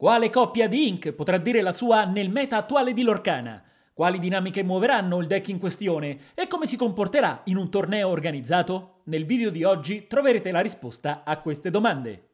Quale coppia di Ink potrà dire la sua nel meta attuale di Lorcana? Quali dinamiche muoveranno il deck in questione e come si comporterà in un torneo organizzato? Nel video di oggi troverete la risposta a queste domande.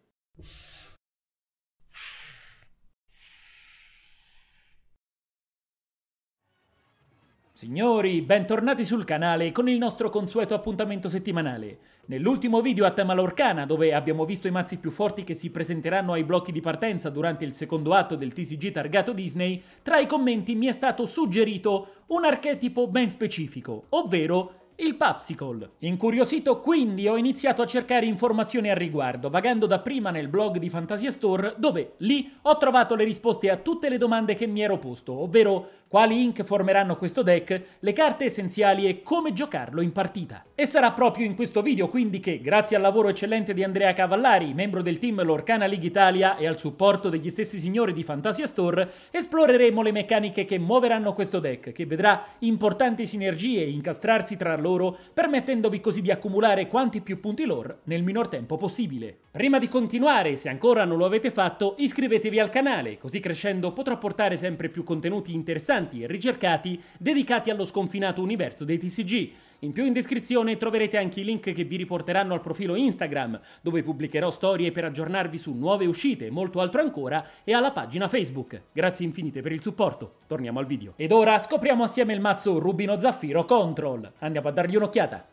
Signori, bentornati sul canale con il nostro consueto appuntamento settimanale. Nell'ultimo video a tema Lorcana, dove abbiamo visto i mazzi più forti che si presenteranno ai blocchi di partenza durante il secondo atto del TCG targato Disney, tra i commenti mi è stato suggerito un archetipo ben specifico, ovvero il Papsicle. Incuriosito quindi ho iniziato a cercare informazioni al riguardo, vagando dapprima nel blog di Fantasia Store, dove lì ho trovato le risposte a tutte le domande che mi ero posto, ovvero quali ink formeranno questo deck, le carte essenziali e come giocarlo in partita. E sarà proprio in questo video quindi che, grazie al lavoro eccellente di Andrea Cavallari, membro del team Lorcana League Italia e al supporto degli stessi signori di Fantasia Store, esploreremo le meccaniche che muoveranno questo deck, che vedrà importanti sinergie incastrarsi tra loro loro, permettendovi così di accumulare quanti più punti lore nel minor tempo possibile. Prima di continuare, se ancora non lo avete fatto, iscrivetevi al canale, così crescendo potrò portare sempre più contenuti interessanti e ricercati dedicati allo sconfinato universo dei TCG. In più in descrizione troverete anche i link che vi riporteranno al profilo Instagram, dove pubblicherò storie per aggiornarvi su nuove uscite, molto altro ancora, e alla pagina Facebook. Grazie infinite per il supporto, torniamo al video. Ed ora scopriamo assieme il mazzo Rubino Zaffiro Control. Andiamo a dargli un'occhiata.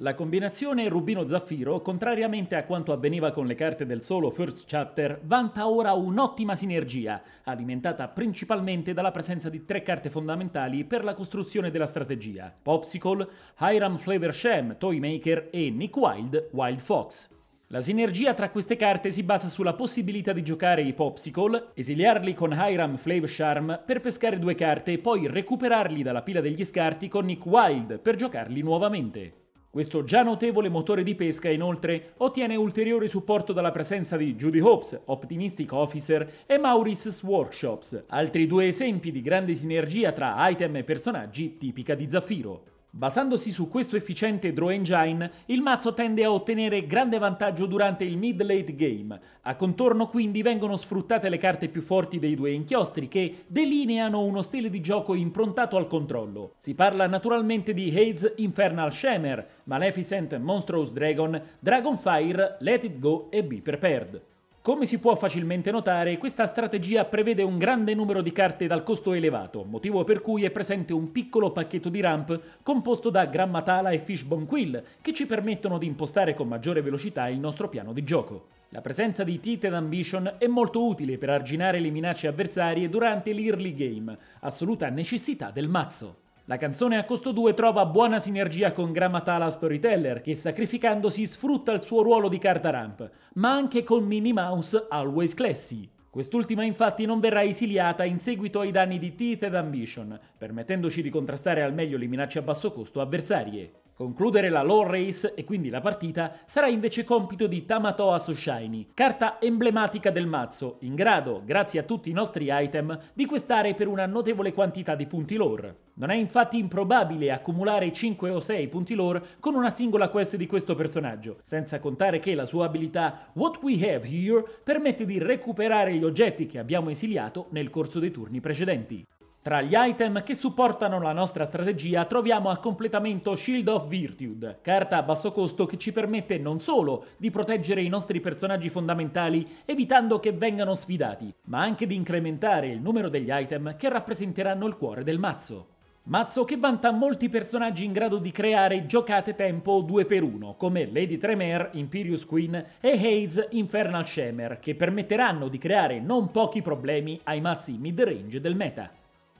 La combinazione Rubino-Zaffiro, contrariamente a quanto avveniva con le carte del solo First Chapter, vanta ora un'ottima sinergia, alimentata principalmente dalla presenza di tre carte fondamentali per la costruzione della strategia: Popsicle, Hiram Flavor Sham, Toymaker e Nick Wild, Wild Fox. La sinergia tra queste carte si basa sulla possibilità di giocare i Popsicle, esiliarli con Hiram Flave Charm per pescare due carte e poi recuperarli dalla pila degli scarti con Nick Wild per giocarli nuovamente. Questo già notevole motore di pesca inoltre ottiene ulteriore supporto dalla presenza di Judy Hopes, Optimistic Officer, e Maurice's Workshops, altri due esempi di grande sinergia tra item e personaggi tipica di Zaffiro. Basandosi su questo efficiente draw engine, il mazzo tende a ottenere grande vantaggio durante il mid-late game. A contorno quindi vengono sfruttate le carte più forti dei due inchiostri che delineano uno stile di gioco improntato al controllo. Si parla naturalmente di Hades Infernal Shamer, Maleficent Monstrous Dragon, Dragonfire, Let It Go e Be Prepared. Come si può facilmente notare, questa strategia prevede un grande numero di carte dal costo elevato, motivo per cui è presente un piccolo pacchetto di ramp composto da Grammatala e Fishbone Quill, che ci permettono di impostare con maggiore velocità il nostro piano di gioco. La presenza di Titan Ambition è molto utile per arginare le minacce avversarie durante l'early game, assoluta necessità del mazzo. La canzone a costo 2 trova buona sinergia con Grammatala Storyteller, che sacrificandosi sfrutta il suo ruolo di carta ramp, ma anche con Minnie Mouse Always Classy. Quest'ultima infatti non verrà esiliata in seguito ai danni di Teeth ed Ambition, permettendoci di contrastare al meglio le minacce a basso costo avversarie. Concludere la law race e quindi la partita sarà invece compito di Tamatoa Sushaini, carta emblematica del mazzo, in grado, grazie a tutti i nostri item, di questare per una notevole quantità di punti lore. Non è infatti improbabile accumulare 5 o 6 punti lore con una singola quest di questo personaggio, senza contare che la sua abilità What We Have Here permette di recuperare gli oggetti che abbiamo esiliato nel corso dei turni precedenti. Tra gli item che supportano la nostra strategia troviamo a completamento Shield of Virtude, carta a basso costo che ci permette non solo di proteggere i nostri personaggi fondamentali evitando che vengano sfidati, ma anche di incrementare il numero degli item che rappresenteranno il cuore del mazzo. Mazzo che vanta molti personaggi in grado di creare giocate tempo 2x1, come Lady Tremere, Imperius Queen e Haze Infernal Shamer, che permetteranno di creare non pochi problemi ai mazzi mid-range del meta.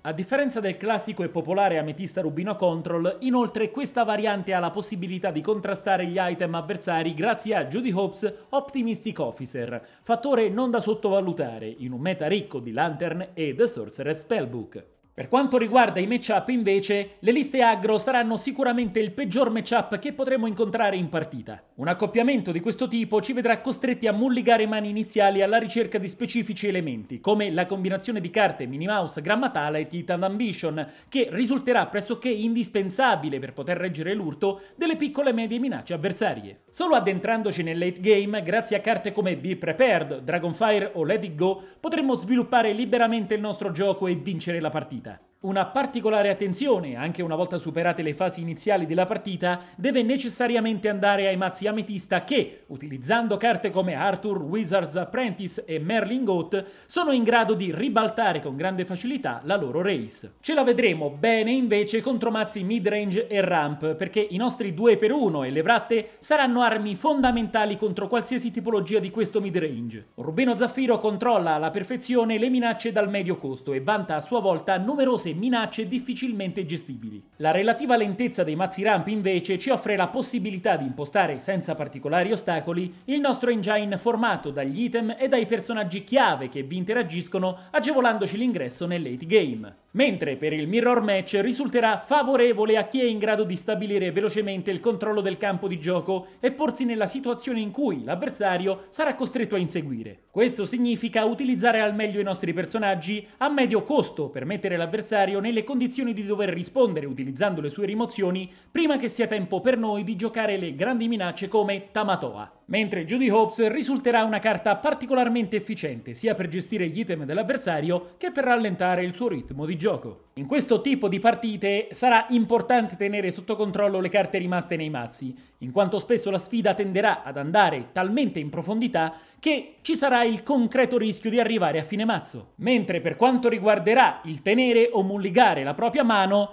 A differenza del classico e popolare ametista rubino control, inoltre questa variante ha la possibilità di contrastare gli item avversari grazie a Judy Hope's Optimistic Officer, fattore non da sottovalutare in un meta ricco di Lantern e The Sorcerer's Spellbook. Per quanto riguarda i matchup invece, le liste aggro saranno sicuramente il peggior matchup che potremo incontrare in partita. Un accoppiamento di questo tipo ci vedrà costretti a mulligare mani iniziali alla ricerca di specifici elementi, come la combinazione di carte Minimouse, Grammatala e Titan Ambition, che risulterà pressoché indispensabile per poter reggere l'urto delle piccole e medie minacce avversarie. Solo addentrandoci nel late game, grazie a carte come Be Prepared, Dragonfire o Let It Go, potremo sviluppare liberamente il nostro gioco e vincere la partita. 감합니다 Una particolare attenzione, anche una volta superate le fasi iniziali della partita, deve necessariamente andare ai mazzi ametista che, utilizzando carte come Arthur, Wizard's Apprentice e Merlin Goat, sono in grado di ribaltare con grande facilità la loro race. Ce la vedremo bene invece contro mazzi midrange e ramp, perché i nostri 2x1 e le vratte saranno armi fondamentali contro qualsiasi tipologia di questo midrange. Rubino Zaffiro controlla alla perfezione le minacce dal medio costo e vanta a sua volta numerose pericolosi minacce difficilmente gestibili. La relativa lentezza dei mazzi ramp invece ci offre la possibilità di impostare senza particolari ostacoli il nostro engine formato dagli item e dai personaggi chiave che vi interagiscono agevolandoci l'ingresso nel late game mentre per il mirror match risulterà favorevole a chi è in grado di stabilire velocemente il controllo del campo di gioco e porsi nella situazione in cui l'avversario sarà costretto a inseguire. Questo significa utilizzare al meglio i nostri personaggi a medio costo per mettere l'avversario nelle condizioni di dover rispondere utilizzando le sue rimozioni prima che sia tempo per noi di giocare le grandi minacce come Tamatoa mentre Judy Hopes risulterà una carta particolarmente efficiente sia per gestire gli item dell'avversario che per rallentare il suo ritmo di gioco. In questo tipo di partite sarà importante tenere sotto controllo le carte rimaste nei mazzi, in quanto spesso la sfida tenderà ad andare talmente in profondità che ci sarà il concreto rischio di arrivare a fine mazzo. Mentre per quanto riguarderà il tenere o mulligare la propria mano,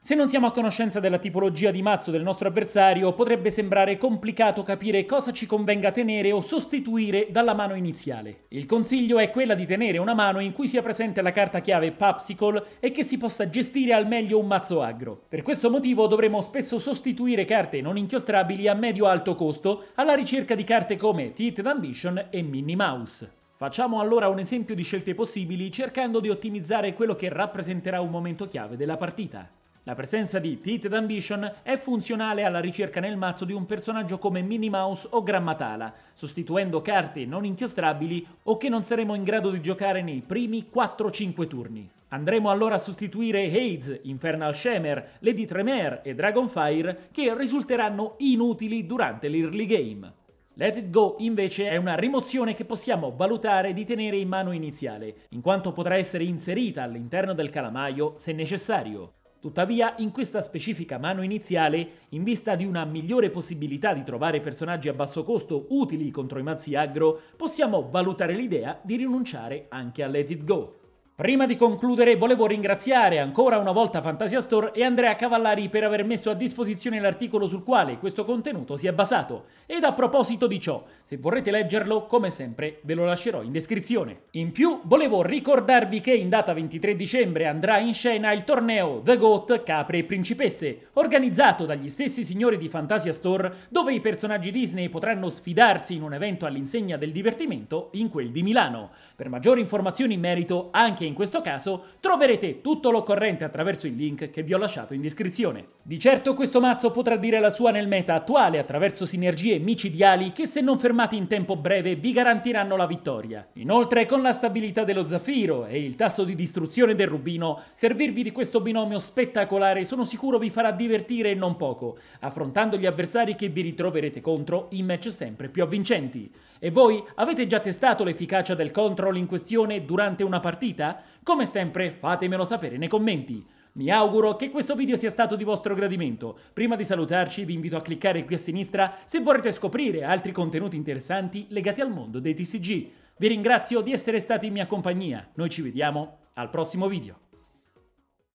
se non siamo a conoscenza della tipologia di mazzo del nostro avversario, potrebbe sembrare complicato capire cosa ci convenga tenere o sostituire dalla mano iniziale. Il consiglio è quella di tenere una mano in cui sia presente la carta chiave Papsicle e che si possa gestire al meglio un mazzo agro. Per questo motivo dovremo spesso sostituire carte non inchiostrabili a medio-alto costo alla ricerca di carte come Teeth Ambition e Minnie Mouse. Facciamo allora un esempio di scelte possibili cercando di ottimizzare quello che rappresenterà un momento chiave della partita. La presenza di Teeth Ambition è funzionale alla ricerca nel mazzo di un personaggio come Minnie Mouse o Grammatala, sostituendo carte non inchiostrabili o che non saremo in grado di giocare nei primi 4-5 turni. Andremo allora a sostituire Hades, Infernal Shamer, Lady Tremere e Dragonfire che risulteranno inutili durante l'early game. Let It Go invece è una rimozione che possiamo valutare di tenere in mano iniziale, in quanto potrà essere inserita all'interno del calamaio se necessario. Tuttavia, in questa specifica mano iniziale, in vista di una migliore possibilità di trovare personaggi a basso costo utili contro i mazzi aggro, possiamo valutare l'idea di rinunciare anche all'Etit Go. Prima di concludere volevo ringraziare ancora una volta Fantasia Store e Andrea Cavallari per aver messo a disposizione l'articolo sul quale questo contenuto si è basato. Ed a proposito di ciò, se vorrete leggerlo, come sempre ve lo lascerò in descrizione. In più, volevo ricordarvi che in data 23 dicembre andrà in scena il torneo The Goat Capre e Principesse, organizzato dagli stessi signori di Fantasia Store, dove i personaggi Disney potranno sfidarsi in un evento all'insegna del divertimento in quel di Milano. Per maggiori informazioni in merito, anche in in questo caso, troverete tutto l'occorrente attraverso il link che vi ho lasciato in descrizione. Di certo questo mazzo potrà dire la sua nel meta attuale attraverso sinergie micidiali che se non fermate in tempo breve vi garantiranno la vittoria. Inoltre con la stabilità dello zaffiro e il tasso di distruzione del rubino, servirvi di questo binomio spettacolare sono sicuro vi farà divertire non poco, affrontando gli avversari che vi ritroverete contro in match sempre più avvincenti. E voi avete già testato l'efficacia del control in questione durante una partita? Come sempre fatemelo sapere nei commenti. Mi auguro che questo video sia stato di vostro gradimento. Prima di salutarci vi invito a cliccare qui a sinistra se vorrete scoprire altri contenuti interessanti legati al mondo dei TCG. Vi ringrazio di essere stati in mia compagnia, noi ci vediamo al prossimo video.